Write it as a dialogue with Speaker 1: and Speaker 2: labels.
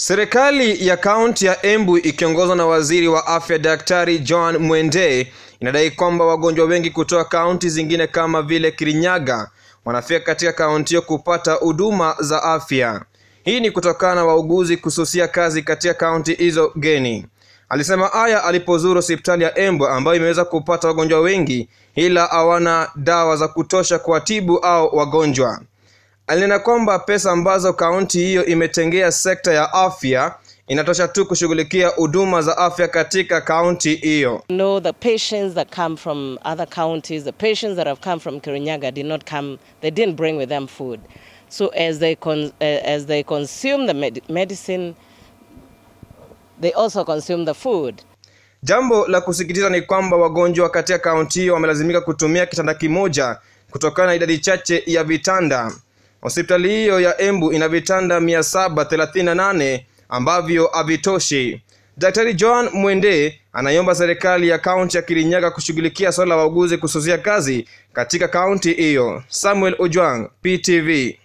Speaker 1: Serikali ya kaunti ya Embu ikiongozwa na waziri wa afya Daktari John Mwende inadai kwamba wagonjwa wengi kutoka kaunti zingine kama vile Kirinyaga wanafika katika kaunti hiyo kupata huduma za afya. Hii ni kutokana na wauguzi kususia kazi katika kaunti hizo geni. Alisema haya alipozuru hospitali ya Embu ambayo imeweza kupata wagonjwa wengi, ila hawana dawa za kutosha kuwatibu au wagonjwa alinena kwamba pesa ambazo kaunti hiyo imetengea sekta ya afya inatosha tu kushughulikia huduma za afya katika kaunti hiyo.
Speaker 2: No, the patients that come from other counties, the patients that have come from Kirinyaga did not come, they didn't bring with them food. So as they, con eh, as they consume the med medicine, they also consume the food.
Speaker 1: Jambo la kusikitiza ni kwamba wagonjwa katika kaunti hiyo wamelazimika kutumia kitanda kimoja kutokana na idadi chache ya vitanda. Hospitali hiyo ya Embu ina vitanda 738 ambavyo havitoshi. Daktari John Mwende anaiomba serikali ya kaunti ya Kirinyaga kushughulikia swala la wauguzi kususia kazi katika kaunti hiyo. Samuel Ojwang, PTV.